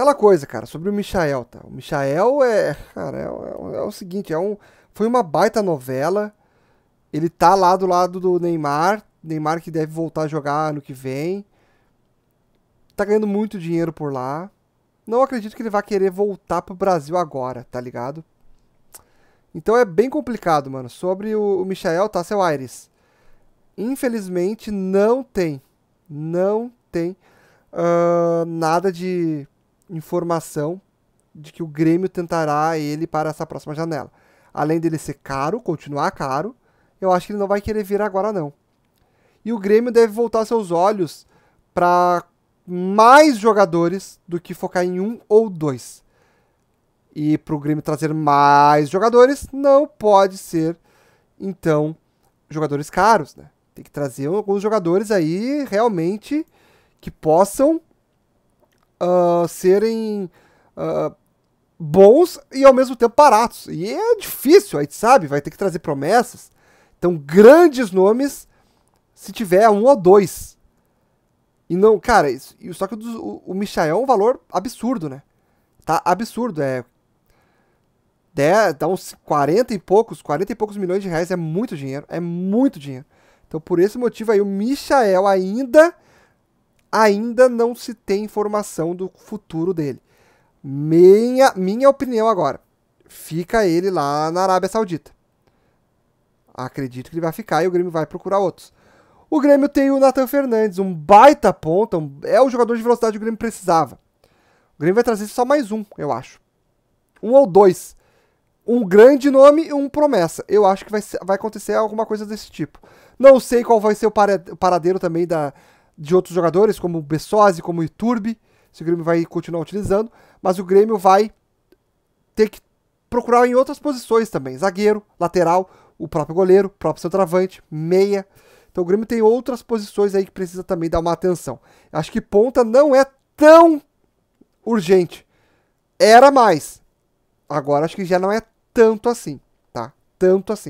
Aquela coisa, cara, sobre o Michael, tá? O Michael é, cara, é, é, é o seguinte, é um, foi uma baita novela. Ele tá lá do lado do Neymar, Neymar que deve voltar a jogar ano que vem. Tá ganhando muito dinheiro por lá. Não acredito que ele vá querer voltar pro Brasil agora, tá ligado? Então é bem complicado, mano. Sobre o, o Michael tá, seu Aires. Infelizmente não tem. Não tem uh, nada de informação de que o Grêmio tentará ele para essa próxima janela. Além dele ser caro, continuar caro, eu acho que ele não vai querer vir agora não. E o Grêmio deve voltar seus olhos para mais jogadores do que focar em um ou dois. E para o Grêmio trazer mais jogadores, não pode ser, então, jogadores caros, né? Tem que trazer alguns jogadores aí realmente que possam uh, serem uh, bons e ao mesmo tempo baratos. E é difícil, a gente sabe, vai ter que trazer promessas. Então, grandes nomes, se tiver um ou dois. E não, cara, isso, só que o, o Michael é um valor absurdo, né? Tá absurdo, é. dá uns 40 e poucos, 40 e poucos milhões de reais é muito dinheiro, é muito dinheiro. Então, por esse motivo aí, o Michael ainda ainda não se tem informação do futuro dele. Minha, minha opinião agora, fica ele lá na Arábia Saudita. Acredito que ele vai ficar e o Grêmio vai procurar outros. O Grêmio tem o Nathan Fernandes, um baita ponta, um, é o jogador de velocidade que o Grêmio precisava. O Grêmio vai trazer só mais um, eu acho. Um ou dois. Um grande nome e um promessa. Eu acho que vai, vai acontecer alguma coisa desse tipo. Não sei qual vai ser o paradeiro também da, de outros jogadores, como o Bessosi, como o Iturbe, se o Grêmio vai continuar utilizando, mas o Grêmio vai ter que procurar em outras posições também, zagueiro, lateral, o próprio goleiro, o próprio centroavante, meia. Então o Grêmio tem outras posições aí que precisa também dar uma atenção. Acho que ponta não é tão urgente. Era mais. Agora acho que já não é tanto assim, tá? Tanto assim.